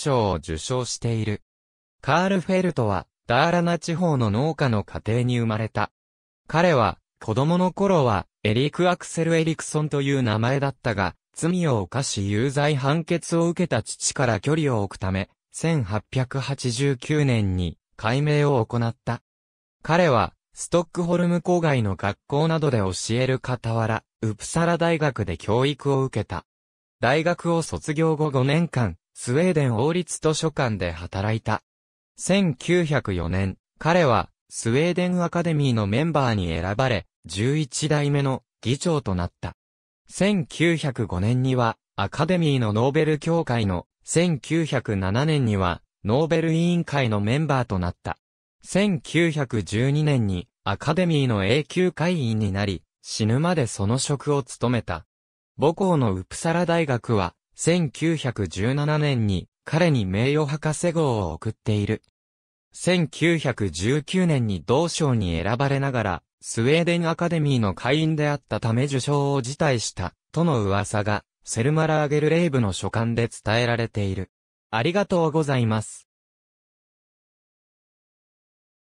賞を受賞している。カール・フェルトは、ダーラナ地方の農家の家庭に生まれた。彼は、子供の頃は、エリク・アクセル・エリクソンという名前だったが、罪を犯し有罪判決を受けた父から距離を置くため、1889年に解明を行った。彼は、ストックホルム郊外の学校などで教える傍ら、ウプサラ大学で教育を受けた。大学を卒業後5年間、スウェーデン王立図書館で働いた。1904年、彼は、スウェーデンアカデミーのメンバーに選ばれ、11代目の議長となった。1905年には、アカデミーのノーベル協会の、1907年には、ノーベル委員会のメンバーとなった。1912年に、アカデミーの永久会員になり、死ぬまでその職を務めた。母校のウプサラ大学は、1917年に彼に名誉博士号を送っている。1919年に同賞に選ばれながら、スウェーデンアカデミーの会員であったため受賞を辞退した、との噂が、セルマラーゲルレイブの書簡で伝えられている。ありがとうございます。